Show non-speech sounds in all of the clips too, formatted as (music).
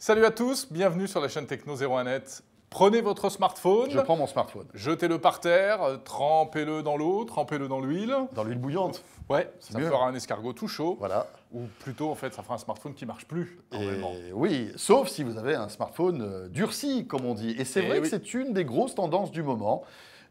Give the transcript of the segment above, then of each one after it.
Salut à tous, bienvenue sur la chaîne Techno 01net. Prenez votre smartphone. Je prends mon smartphone. Jetez-le par terre, trempez-le dans l'eau, trempez-le dans l'huile. Dans l'huile bouillante. Ouais, ça fera un escargot tout chaud. Voilà. Ou plutôt, en fait, ça fera un smartphone qui ne marche plus. oui, sauf si vous avez un smartphone euh, durci, comme on dit. Et c'est eh vrai que c'est une des grosses tendances du moment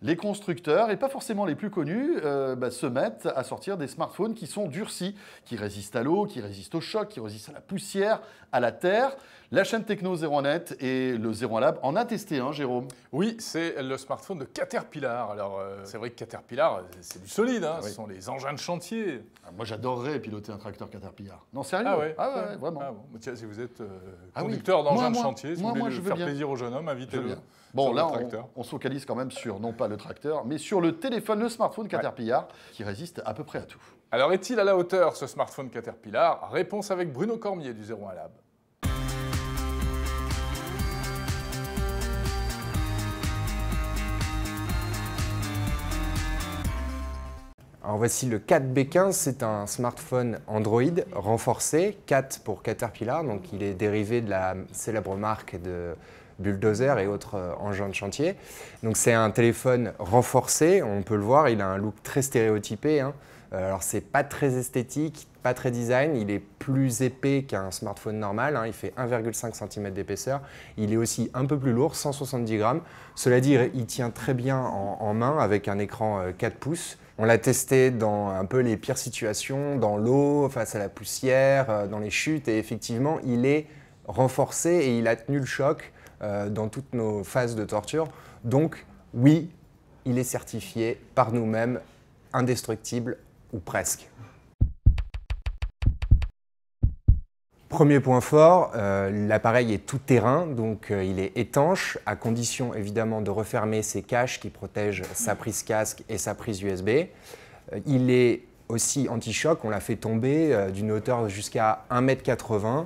les constructeurs, et pas forcément les plus connus, euh, bah, se mettent à sortir des smartphones qui sont durcis, qui résistent à l'eau, qui résistent au choc, qui résistent à la poussière, à la terre. La chaîne Techno Zéro net et le Zéro Lab en a testé un, Jérôme. Oui, c'est le smartphone de Caterpillar. Alors, euh, c'est vrai que Caterpillar, c'est du solide, hein, ce sont les engins de chantier. Ah, moi, j'adorerais piloter un tracteur Caterpillar. Non, sérieux Ah ouais, ah vraiment. Ah si vous êtes euh, ah conducteur d'engins de chantier, si vous voulez faire plaisir au jeune homme, invitez-le. Bon, là, on, on se focalise quand même sur, non pas le tracteur, mais sur le téléphone, le smartphone Caterpillar, qui résiste à peu près à tout. Alors est-il à la hauteur ce smartphone Caterpillar Réponse avec Bruno Cormier du 01 Lab. Alors voici le 4B15, c'est un smartphone Android renforcé, 4 pour Caterpillar, donc il est dérivé de la célèbre marque de bulldozer et autres euh, engins de chantier. Donc c'est un téléphone renforcé, on peut le voir, il a un look très stéréotypé. Hein. Euh, alors c'est pas très esthétique, pas très design, il est plus épais qu'un smartphone normal, hein. il fait 1,5 cm d'épaisseur, il est aussi un peu plus lourd, 170 grammes. Cela dit, il tient très bien en main avec un écran 4 euh, pouces. On l'a testé dans un peu les pires situations, dans l'eau, face à la poussière, dans les chutes, et effectivement, il est renforcé et il a tenu le choc. Euh, dans toutes nos phases de torture. Donc oui, il est certifié par nous-mêmes indestructible ou presque. Premier point fort, euh, l'appareil est tout terrain, donc euh, il est étanche, à condition évidemment de refermer ses caches qui protègent sa prise casque et sa prise USB. il est aussi anti-choc, on l'a fait tomber d'une hauteur jusqu'à 1m80.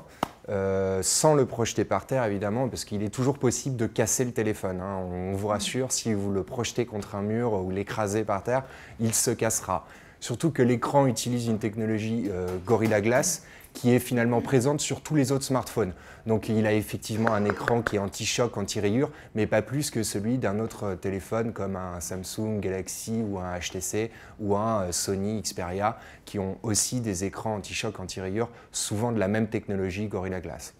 Euh, sans le projeter par terre évidemment, parce qu'il est toujours possible de casser le téléphone. Hein. On vous rassure, si vous le projetez contre un mur ou l'écrasez par terre, il se cassera. Surtout que l'écran utilise une technologie euh, Gorilla Glass qui est finalement présente sur tous les autres smartphones. Donc il a effectivement un écran qui est anti-choc, anti-rayure, mais pas plus que celui d'un autre téléphone comme un Samsung Galaxy ou un HTC ou un euh, Sony Xperia qui ont aussi des écrans anti-choc, anti-rayure, souvent de la même technologie Gorilla Glass.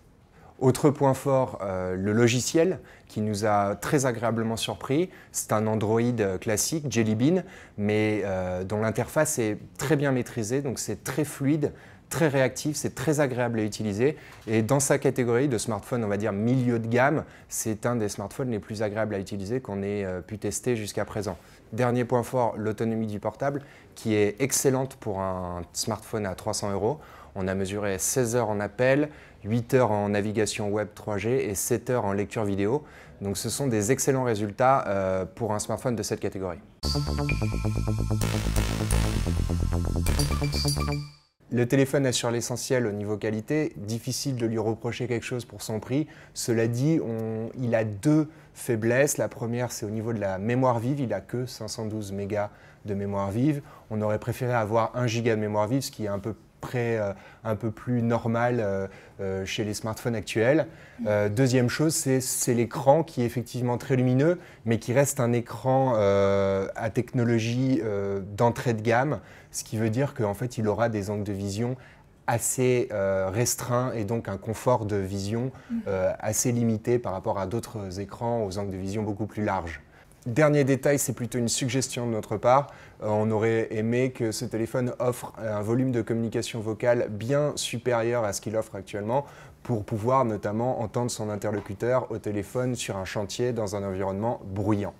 Autre point fort, euh, le logiciel qui nous a très agréablement surpris. C'est un Android euh, classique, Jelly Bean, mais dont l'interface est très bien maîtrisée, donc c'est très fluide, très réactif, c'est très agréable à utiliser. Et dans sa catégorie de smartphone, on va dire milieu de gamme, c'est un des smartphones les plus agréables à utiliser qu'on ait euh, pu tester jusqu'à présent. Dernier point fort, l'autonomie du portable, qui est excellente pour un smartphone à 300 euros. On a mesuré 16 heures en appel, 8 heures en navigation web 3G et 7 heures en lecture vidéo. Donc ce sont des excellents résultats euh, pour un smartphone de cette catégorie. Le téléphone assure sur l'essentiel au niveau qualité, difficile de lui reprocher quelque chose pour son prix. Cela dit, il a deux faiblesses. La première, c'est au niveau de la mémoire vive, il a que 512 mégas de mémoire vive. On aurait préféré avoir 1 giga de mémoire vive, ce qui est un peu près euh, un peu plus normal euh, euh, chez les smartphones actuels. Mm. deuxième chose, c'est l'écran qui est effectivement très lumineux, mais qui reste un écran à technologie d'entrée de gamme, ce qui veut dire qu'en fait, il aura des angles de vision assez restreints et donc un confort de vision mm. assez limité par rapport à d'autres écrans aux angles de vision beaucoup plus larges. Dernier détail, c'est plutôt une suggestion de notre part. Euh, on aurait aimé que ce téléphone offre un volume de communication vocale bien supérieur à ce qu'il offre actuellement pour pouvoir notamment entendre son interlocuteur au téléphone sur un chantier dans un environnement bruyant.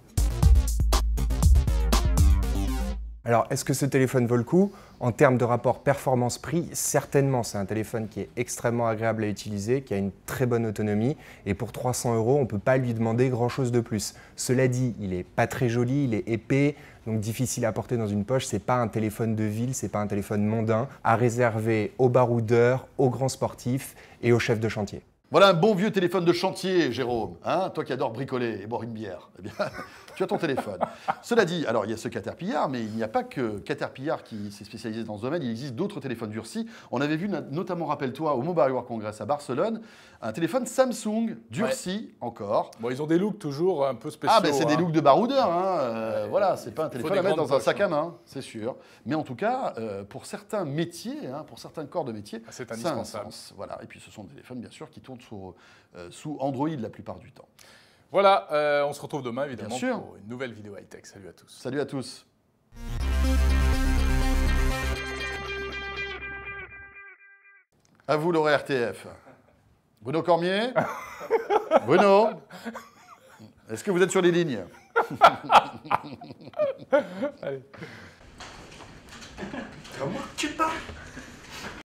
Alors, est-ce que ce téléphone vaut le coup en termes de rapport performance-prix, certainement, c'est un téléphone qui est extrêmement agréable à utiliser, qui a une très bonne autonomie. Et pour 300 euros, on ne peut pas lui demander grand-chose de plus. Cela dit, il n'est pas très joli, il est épais, donc difficile à porter dans une poche. C'est pas un téléphone de ville, c'est pas un téléphone mondain à réserver aux baroudeurs, aux grands sportifs et aux chefs de chantier. Voilà un bon vieux téléphone de chantier, Jérôme. Hein Toi qui adores bricoler et boire une bière. Eh (laughs) tu as ton téléphone. Cela dit, alors il y a ce Caterpillar, mais il n'y a pas que Caterpillar qui s'est spécialisé dans ce domaine. Il existe d'autres téléphones durcis. On avait vu, notamment, rappelle-toi, au Mobile World Congress à Barcelone, un téléphone Samsung durci encore. Bon, ils ont des looks toujours un peu spéciaux. Ah, ben c'est des hein. looks de baroudeur. Hein. Euh, voilà, c'est pas un téléphone à mettre dans un sac à hein. main, c'est sûr. Mais en tout cas, euh, pour certains métiers, pour certains corps de métier, ah, c'est indispensable. Voilà. Et puis ce sont des téléphones, bien sûr, qui tournent euh, sous, Android la plupart du temps. Voilà, euh, on se retrouve demain évidemment pour une nouvelle vidéo high-tech. Salut à tous. Salut à tous. À vous l'horaire RTF. Bruno Cormier (laughs) Bruno Est-ce que vous êtes sur les lignes (laughs) Comment tu parles